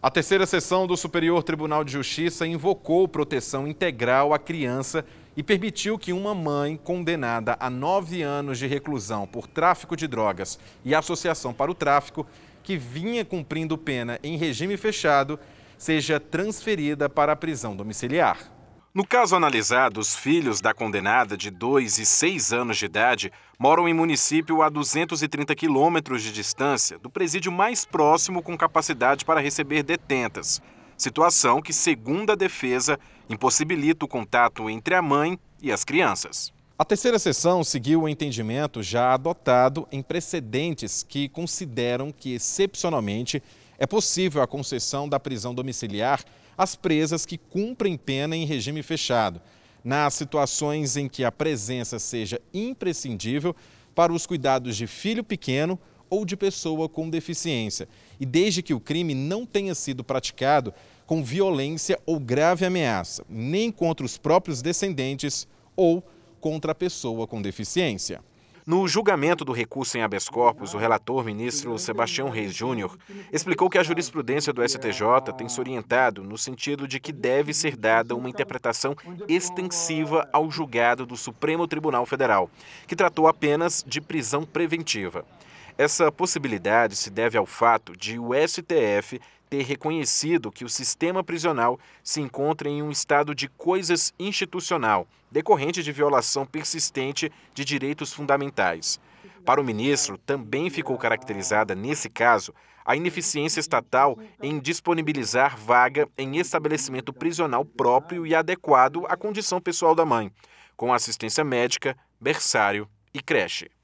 A terceira sessão do Superior Tribunal de Justiça invocou proteção integral à criança e permitiu que uma mãe condenada a nove anos de reclusão por tráfico de drogas e associação para o tráfico, que vinha cumprindo pena em regime fechado, seja transferida para a prisão domiciliar. No caso analisado, os filhos da condenada de 2 e 6 anos de idade moram em município a 230 quilômetros de distância do presídio mais próximo com capacidade para receber detentas. Situação que, segundo a defesa, impossibilita o contato entre a mãe e as crianças. A terceira sessão seguiu o entendimento já adotado em precedentes que consideram que, excepcionalmente, é possível a concessão da prisão domiciliar às presas que cumprem pena em regime fechado, nas situações em que a presença seja imprescindível para os cuidados de filho pequeno ou de pessoa com deficiência, e desde que o crime não tenha sido praticado com violência ou grave ameaça, nem contra os próprios descendentes ou contra a pessoa com deficiência. No julgamento do recurso em habeas corpus, o relator ministro Sebastião Reis Júnior explicou que a jurisprudência do STJ tem se orientado no sentido de que deve ser dada uma interpretação extensiva ao julgado do Supremo Tribunal Federal, que tratou apenas de prisão preventiva. Essa possibilidade se deve ao fato de o STF ter reconhecido que o sistema prisional se encontra em um estado de coisas institucional, decorrente de violação persistente de direitos fundamentais. Para o ministro, também ficou caracterizada, nesse caso, a ineficiência estatal em disponibilizar vaga em estabelecimento prisional próprio e adequado à condição pessoal da mãe, com assistência médica, berçário e creche.